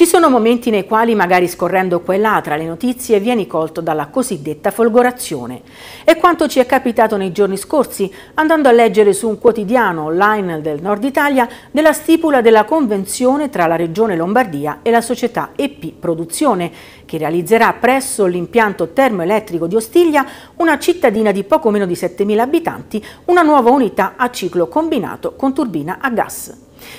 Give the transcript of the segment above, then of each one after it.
Ci sono momenti nei quali, magari scorrendo qua e là tra le notizie, vieni colto dalla cosiddetta folgorazione. È quanto ci è capitato nei giorni scorsi, andando a leggere su un quotidiano online del Nord Italia della stipula della convenzione tra la Regione Lombardia e la società EP Produzione, che realizzerà presso l'impianto termoelettrico di Ostiglia, una cittadina di poco meno di 7.000 abitanti, una nuova unità a ciclo combinato con turbina a gas.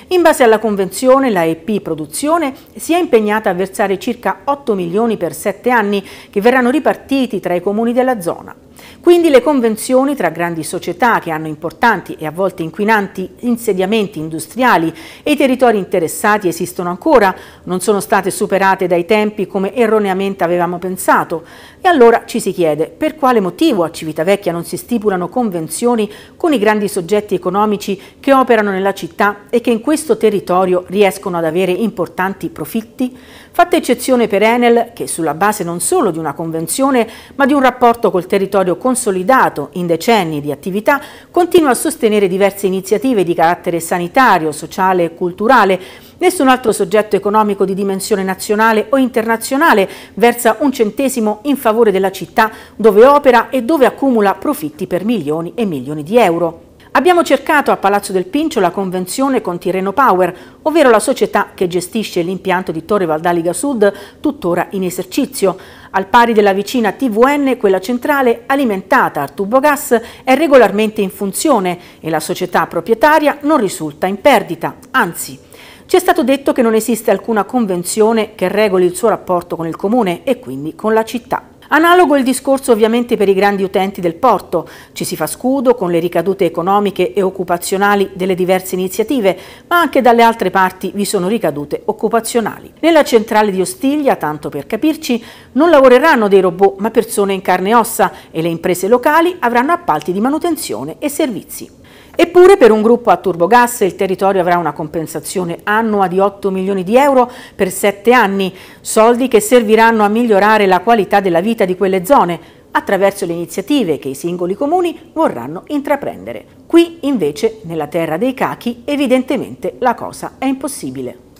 In base alla convenzione, la EP Produzione si è impegnata a versare circa 8 milioni per 7 anni che verranno ripartiti tra i comuni della zona. Quindi le convenzioni tra grandi società che hanno importanti e a volte inquinanti insediamenti industriali e i territori interessati esistono ancora, non sono state superate dai tempi come erroneamente avevamo pensato. E allora ci si chiede per quale motivo a Civitavecchia non si stipulano convenzioni con i grandi soggetti economici che operano nella città e che in questo territorio riescono ad avere importanti profitti? Fatta eccezione per Enel che sulla base non solo di una convenzione ma di un rapporto col territorio equilibrio consolidato in decenni di attività, continua a sostenere diverse iniziative di carattere sanitario, sociale e culturale. Nessun altro soggetto economico di dimensione nazionale o internazionale versa un centesimo in favore della città dove opera e dove accumula profitti per milioni e milioni di euro. Abbiamo cercato a Palazzo del Pincio la convenzione con Tirreno Power, ovvero la società che gestisce l'impianto di Torre Valdaliga Sud, tuttora in esercizio. Al pari della vicina TVN, quella centrale, alimentata a tubogas, è regolarmente in funzione e la società proprietaria non risulta in perdita, anzi. Ci è stato detto che non esiste alcuna convenzione che regoli il suo rapporto con il comune e quindi con la città. Analogo il discorso ovviamente per i grandi utenti del porto. Ci si fa scudo con le ricadute economiche e occupazionali delle diverse iniziative, ma anche dalle altre parti vi sono ricadute occupazionali. Nella centrale di Ostiglia, tanto per capirci, non lavoreranno dei robot ma persone in carne e ossa e le imprese locali avranno appalti di manutenzione e servizi. Eppure per un gruppo a turbogas il territorio avrà una compensazione annua di 8 milioni di euro per 7 anni, soldi che serviranno a migliorare la qualità della vita di quelle zone attraverso le iniziative che i singoli comuni vorranno intraprendere. Qui invece, nella terra dei cachi, evidentemente la cosa è impossibile.